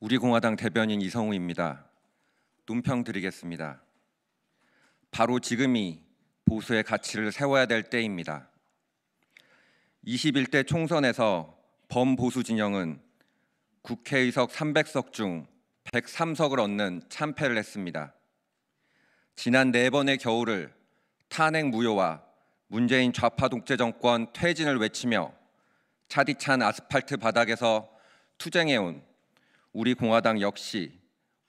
우리공화당 대변인 이성우입니다. 논평 드리겠습니다. 바로 지금이 보수의 가치를 세워야 될 때입니다. 21대 총선에서 범보수 진영은 국회의석 300석 중 103석을 얻는 참패를 했습니다. 지난 네 번의 겨울을 탄핵 무효와 문재인 좌파 독재 정권 퇴진을 외치며 차디찬 아스팔트 바닥에서 투쟁해온 우리 공화당 역시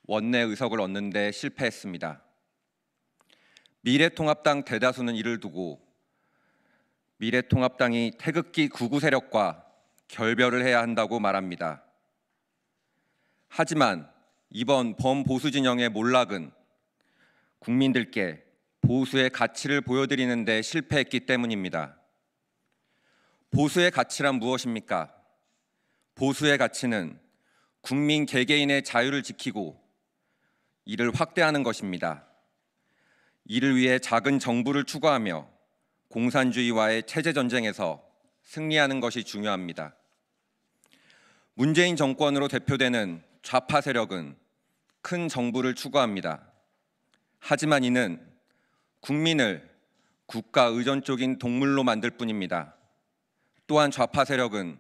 원내 의석을 얻는 데 실패했습니다. 미래통합당 대다수는 이를 두고 미래통합당이 태극기 구구 세력과 결별을 해야 한다고 말합니다. 하지만 이번 범보수 진영의 몰락은 국민들께 보수의 가치를 보여드리는 데 실패했기 때문입니다. 보수의 가치란 무엇입니까? 보수의 가치는 국민 개개인의 자유를 지키고 이를 확대하는 것입니다. 이를 위해 작은 정부를 추구하며 공산주의와의 체제 전쟁에서 승리하는 것이 중요합니다. 문재인 정권으로 대표되는 좌파 세력은 큰 정부를 추구합니다. 하지만 이는 국민을 국가 의존적인 동물로 만들 뿐입니다. 또한 좌파 세력은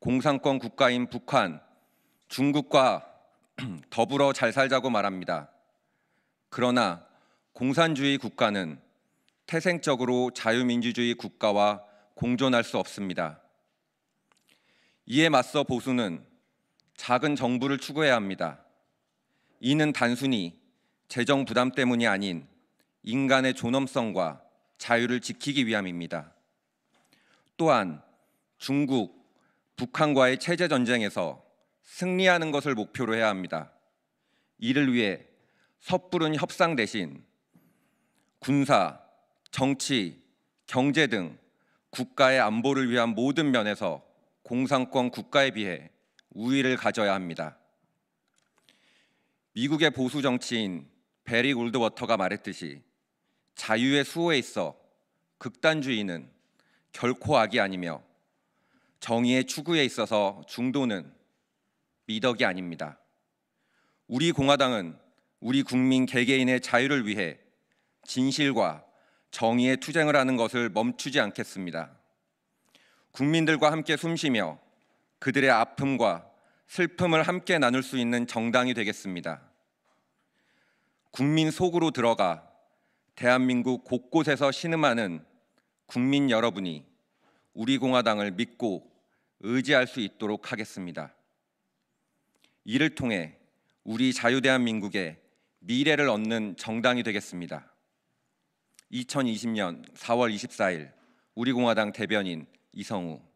공산권 국가인 북한, 중국과 더불어 잘 살자고 말합니다. 그러나 공산주의 국가는 태생적으로 자유민주주의 국가와 공존할 수 없습니다. 이에 맞서 보수는 작은 정부를 추구해야 합니다. 이는 단순히 재정 부담 때문이 아닌 인간의 존엄성과 자유를 지키기 위함입니다. 또한 중국, 북한과의 체제 전쟁에서 승리하는 것을 목표로 해야 합니다. 이를 위해 섣부른 협상 대신 군사, 정치, 경제 등 국가의 안보를 위한 모든 면에서 공산권 국가에 비해 우위를 가져야 합니다. 미국의 보수 정치인 베리 골드워터가 말했듯이 자유의 수호에 있어 극단주의는 결코 악이 아니며 정의의 추구에 있어서 중도는 미덕이 아닙니다. 우리 공화당은 우리 국민 개개인의 자유를 위해 진실과 정의의 투쟁을 하는 것을 멈추지 않겠습니다. 국민들과 함께 숨쉬며 그들의 아픔과 슬픔을 함께 나눌 수 있는 정당이 되겠습니다. 국민 속으로 들어가 대한민국 곳곳에서 신음하는 국민 여러분이 우리 공화당을 믿고 의지할 수 있도록 하겠습니다. 이를 통해 우리 자유 대한민국의 미래를 얻는 정당이 되겠습니다. 2020년 4월 24일 우리 공화당 대변인 이성우